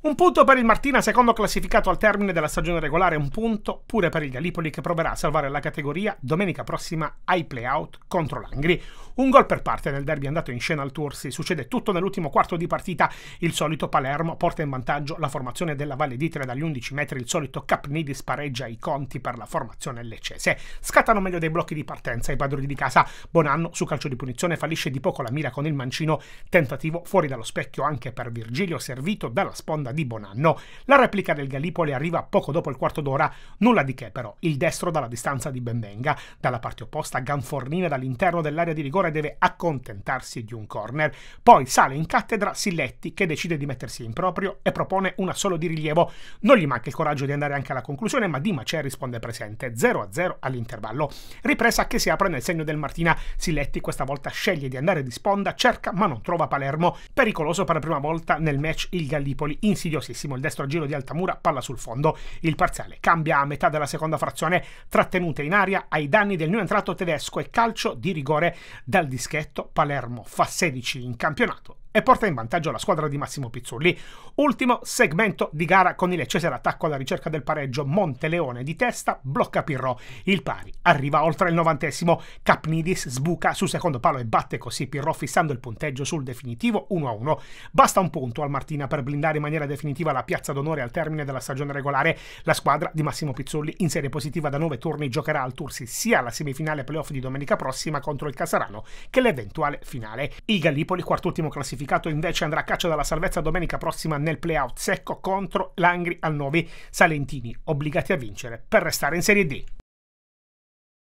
Un punto per il Martina, secondo classificato al termine della stagione regolare, un punto pure per il Gallipoli che proverà a salvare la categoria domenica prossima ai playout contro l'Angri. Un gol per parte nel derby andato in scena al Tursi, succede tutto nell'ultimo quarto di partita, il solito Palermo porta in vantaggio la formazione della Valle d'Itria dagli 11 metri, il solito Capnidis pareggia i conti per la formazione leccese. Scattano meglio dei blocchi di partenza i padroni di casa, Bonanno su calcio di punizione fallisce di poco la mira con il mancino, tentativo fuori dallo specchio anche per Virgilio servito dalla sponda seconda di Bonanno. La replica del Gallipoli arriva poco dopo il quarto d'ora, nulla di che però, il destro dalla distanza di Benvenga, dalla parte opposta Ganfornina dall'interno dell'area di rigore deve accontentarsi di un corner, poi sale in cattedra Silletti che decide di mettersi in proprio e propone una solo di rilievo, non gli manca il coraggio di andare anche alla conclusione ma Di Macè risponde presente, 0-0 all'intervallo, ripresa che si apre nel segno del Martina, Silletti questa volta sceglie di andare di sponda, cerca ma non trova Palermo, pericoloso per la prima volta nel match il Gallipoli in insidiosissimo. Il destro a giro di Altamura, palla sul fondo. Il parziale cambia a metà della seconda frazione, trattenute in aria ai danni del new entrato tedesco e calcio di rigore dal dischetto. Palermo fa 16 in campionato e porta in vantaggio la squadra di Massimo Pizzulli. Ultimo segmento di gara con il Cesare attacco alla ricerca del pareggio, Monteleone di testa, blocca Pirro, il pari arriva oltre il novantesimo, Capnidis sbuca sul secondo palo e batte così Pirro fissando il punteggio sul definitivo 1-1. Basta un punto al Martina per blindare in maniera definitiva la piazza d'onore al termine della stagione regolare, la squadra di Massimo Pizzulli in serie positiva da 9 turni giocherà al Tursi sia la semifinale playoff di domenica prossima contro il Casarano che l'eventuale finale. Il Gallipoli, quart'ultimo classificato classificato invece andrà a caccia dalla salvezza domenica prossima nel playout secco contro l'Angri al Novi Salentini, obbligati a vincere per restare in Serie D.